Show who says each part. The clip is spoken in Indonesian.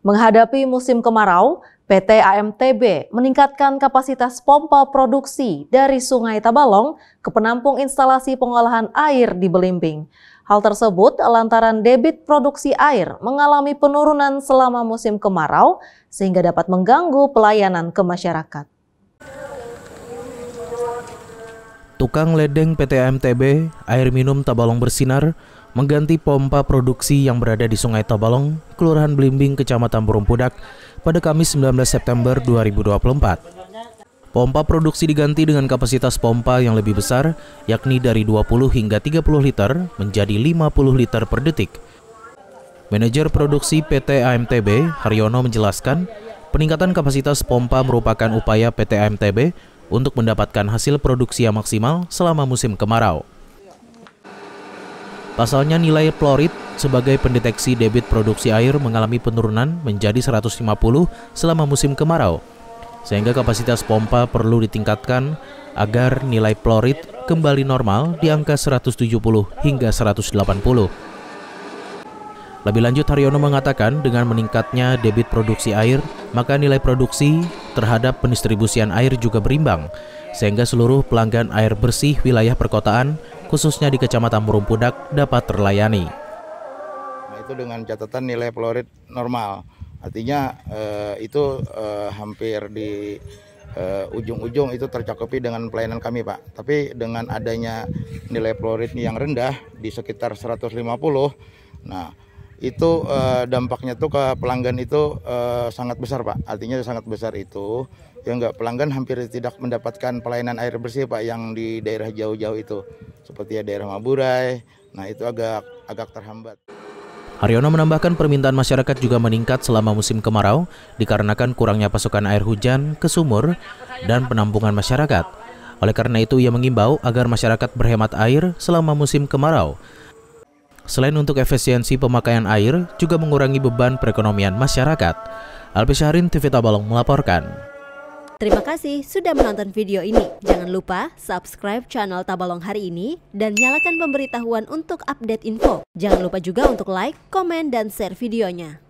Speaker 1: Menghadapi musim kemarau, PT AMTB meningkatkan kapasitas pompa produksi dari Sungai Tabalong ke penampung instalasi pengolahan air di Belimbing. Hal tersebut lantaran debit produksi air mengalami penurunan selama musim kemarau sehingga dapat mengganggu pelayanan ke masyarakat.
Speaker 2: Tukang ledeng PT AMTB, air minum Tabalong Bersinar, mengganti pompa produksi yang berada di Sungai Tabalong, Kelurahan Blimbing, Kecamatan Burumpudak, pada Kamis 19 September 2024. Pompa produksi diganti dengan kapasitas pompa yang lebih besar, yakni dari 20 hingga 30 liter menjadi 50 liter per detik. Manajer produksi PT AMTB, Haryono menjelaskan, peningkatan kapasitas pompa merupakan upaya PT AMTB untuk mendapatkan hasil produksi yang maksimal selama musim kemarau. Pasalnya nilai plorit sebagai pendeteksi debit produksi air mengalami penurunan menjadi 150 selama musim kemarau, sehingga kapasitas pompa perlu ditingkatkan agar nilai plorit kembali normal di angka 170 hingga 180. Lebih lanjut, Haryono mengatakan dengan meningkatnya debit produksi air, maka nilai produksi terhadap pendistribusian air juga berimbang, sehingga seluruh pelanggan air bersih wilayah perkotaan, khususnya di Kecamatan Murumpudak, dapat terlayani.
Speaker 3: Nah, itu dengan catatan nilai florid normal, artinya eh, itu eh, hampir di eh, ujung-ujung eh, itu tercakupi dengan pelayanan kami Pak. Tapi dengan adanya nilai florid yang rendah di sekitar 150, nah itu uh, dampaknya tuh ke pelanggan itu uh, sangat besar pak artinya sangat besar itu ya enggak pelanggan hampir tidak mendapatkan pelayanan air bersih pak yang di daerah jauh-jauh itu seperti ya daerah Maburai nah itu agak agak terhambat
Speaker 2: Haryono menambahkan permintaan masyarakat juga meningkat selama musim kemarau dikarenakan kurangnya pasokan air hujan ke sumur dan penampungan masyarakat. Oleh karena itu ia mengimbau agar masyarakat berhemat air selama musim kemarau Selain untuk efisiensi pemakaian air, juga mengurangi beban perekonomian masyarakat. Alpi Syahrin TV Tabalong melaporkan.
Speaker 1: Terima kasih sudah menonton video ini. Jangan lupa subscribe channel Tabalong hari ini dan nyalakan pemberitahuan untuk update info. Jangan lupa juga untuk like, komen, dan share videonya.